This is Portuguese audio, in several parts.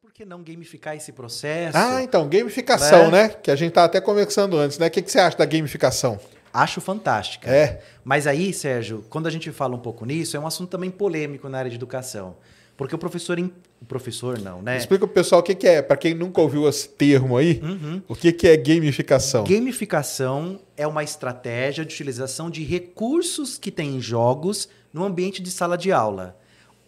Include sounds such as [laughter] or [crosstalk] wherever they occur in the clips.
por que não gamificar esse processo? Ah, então, gamificação, né? né? Que a gente tá até conversando antes, né? O que, que você acha da gamificação? Acho fantástica. É. Mas aí, Sérgio, quando a gente fala um pouco nisso, é um assunto também polêmico na área de educação. Porque o professor. O professor não, né? Explica pro pessoal o que, que é, para quem nunca ouviu esse termo aí, uhum. o que, que é gamificação? Gamificação é uma estratégia de utilização de recursos que tem em jogos no ambiente de sala de aula.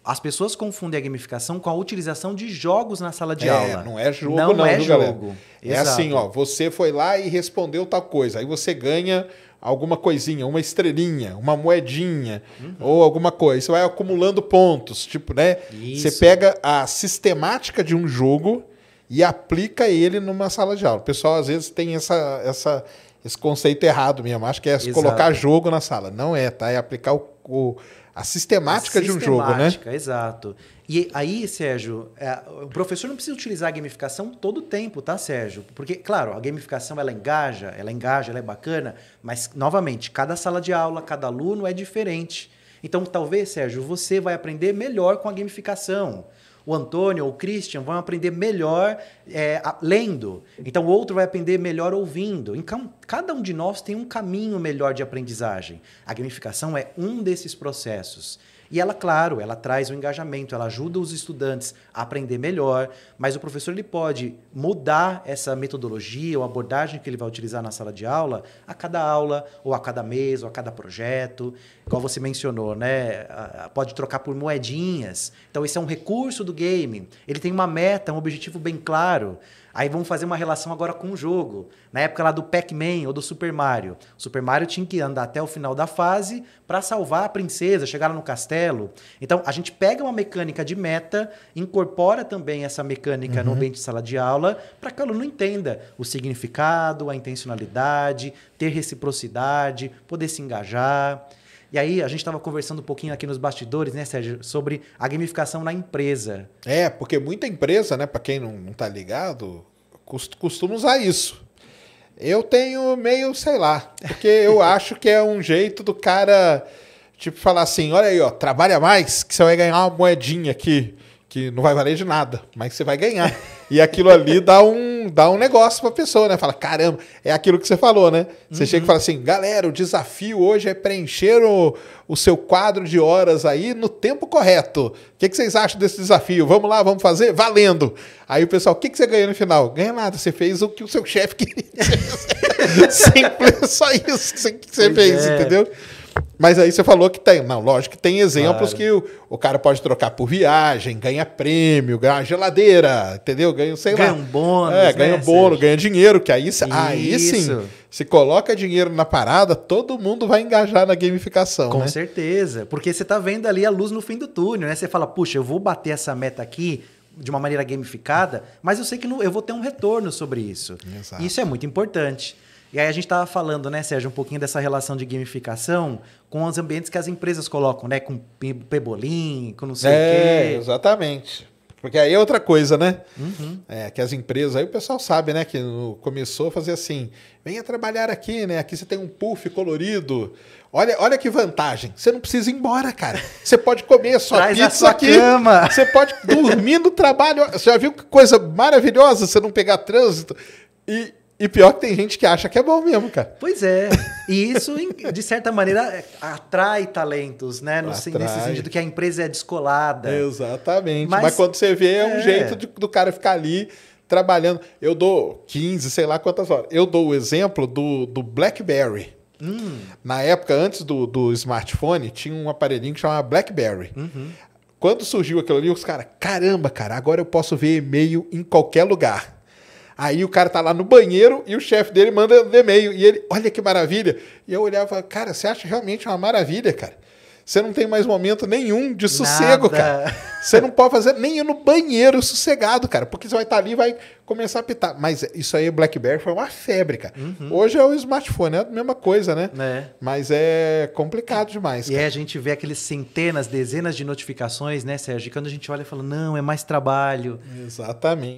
As pessoas confundem a gamificação com a utilização de jogos na sala de é, aula. Não é jogo, não, não é jogo. É assim, ó, você foi lá e respondeu tal coisa, aí você ganha alguma coisinha, uma estrelinha, uma moedinha uhum. ou alguma coisa. Você vai acumulando pontos, tipo, né? Isso. Você pega a sistemática de um jogo e aplica ele numa sala de aula. O pessoal às vezes tem essa, essa esse conceito errado mesmo. Acho que é Exato. colocar jogo na sala. Não é, tá? É aplicar o o, a sistemática, a sistemática de um jogo, né? Exato. E aí, Sérgio, é, o professor não precisa utilizar a gamificação todo o tempo, tá, Sérgio? Porque, claro, a gamificação ela engaja, ela engaja, ela é bacana, mas novamente, cada sala de aula, cada aluno é diferente. Então, talvez, Sérgio, você vai aprender melhor com a gamificação o Antônio ou o Christian vão aprender melhor é, lendo. Então, o outro vai aprender melhor ouvindo. Então, cada um de nós tem um caminho melhor de aprendizagem. A gamificação é um desses processos. E ela, claro, ela traz o engajamento, ela ajuda os estudantes a aprender melhor, mas o professor ele pode mudar essa metodologia ou abordagem que ele vai utilizar na sala de aula a cada aula, ou a cada mês, ou a cada projeto. Igual você mencionou, né? Pode trocar por moedinhas. Então, esse é um recurso do game. Ele tem uma meta, um objetivo bem claro. Aí vamos fazer uma relação agora com o jogo. Na época lá do Pac-Man ou do Super Mario. O Super Mario tinha que andar até o final da fase para salvar a princesa, chegar lá no castelo. Então a gente pega uma mecânica de meta, incorpora também essa mecânica uhum. no ambiente de sala de aula, para que o aluno entenda o significado, a intencionalidade, ter reciprocidade, poder se engajar. E aí a gente estava conversando um pouquinho aqui nos bastidores, né, Sérgio, sobre a gamificação na empresa. É, porque muita empresa, né, para quem não, está ligado, costuma usar isso. Eu tenho meio, sei lá, porque eu [laughs] acho que é um jeito do cara, tipo, falar assim, olha aí, ó, trabalha mais que você vai ganhar uma moedinha aqui, que não vai valer de nada, mas você vai ganhar. [laughs] E aquilo ali dá um dá um negócio pra pessoa, né? Fala, caramba, é aquilo que você falou, né? Você uhum. chega e uhum. fala assim, galera, o desafio hoje é preencher o, o seu quadro de horas aí no tempo correto. O que, que vocês acham desse desafio? Vamos lá, vamos fazer? Valendo! Aí o pessoal, o que, que você ganhou no final? Ganha nada, você fez o que o seu chefe queria. [laughs] Simples, só isso que você pois fez, é. entendeu? Mas aí você falou que tem. Não, lógico que tem exemplos claro. que o, o, cara pode trocar por viagem, ganha prêmio, ganha geladeira, entendeu? Ganha, sei ganha lá. Ganha um bônus. É, né, ganha um bônus, Sérgio? ganha dinheiro, que aí, aí sim, se coloca dinheiro na parada, todo mundo vai engajar na gamificação. Com né? certeza. Porque você tá vendo ali a luz no fim do túnel, né? Você fala, puxa, eu vou bater essa meta aqui, de uma maneira gamificada, mas eu sei que não, eu vou ter um retorno sobre isso. Exato. Isso é muito importante. E aí a gente estava falando, né, Sérgio, um pouquinho dessa relação de gamificação com os ambientes que as empresas colocam, né? Com pebolim, com não sei é, o quê. Exatamente. Porque aí é outra coisa, né? Uhum. É, que as empresas, aí o pessoal sabe, né? Que no, começou a fazer assim: venha trabalhar aqui, né? Aqui você tem um puff colorido. Olha, olha que vantagem. Você não precisa ir embora, cara. Você pode comer a sua pizza a sua aqui. Cama. Você pode dormir no trabalho. Você já viu que coisa maravilhosa você não pegar trânsito? E, e pior que tem gente que acha que é bom mesmo, cara. Pois é. E isso, de certa maneira, atrai talentos, né? No, atrai. Nesse sentido que a empresa é descolada. Exatamente. Mas, Mas quando você vê, é um é. jeito de, do cara ficar ali trabalhando. Eu dou 15, sei lá quantas horas. Eu dou o exemplo do, do BlackBerry. Hum. Na época, antes do, do smartphone, tinha um aparelhinho que chamava BlackBerry. Uhum. Quando surgiu aquilo ali, os caras, caramba, cara, agora eu posso ver e-mail em qualquer lugar. Aí o cara tá lá no banheiro e o chefe dele manda um e-mail. E ele, olha que maravilha. E eu olhava, cara, você acha realmente uma maravilha, cara? Você não tem mais momento nenhum de sossego, Nada. cara. Você não pode fazer nem ir no banheiro sossegado, cara, porque você vai estar tá ali e vai começar a pitar. Mas isso aí, o BlackBerry foi uma febre, cara. Uhum. Hoje é o smartphone, é a mesma coisa, né? É. Mas é complicado demais. E cara. a gente vê aqueles centenas, dezenas de notificações, né, Sérgio? E quando a gente olha e fala, não, é mais trabalho. Exatamente.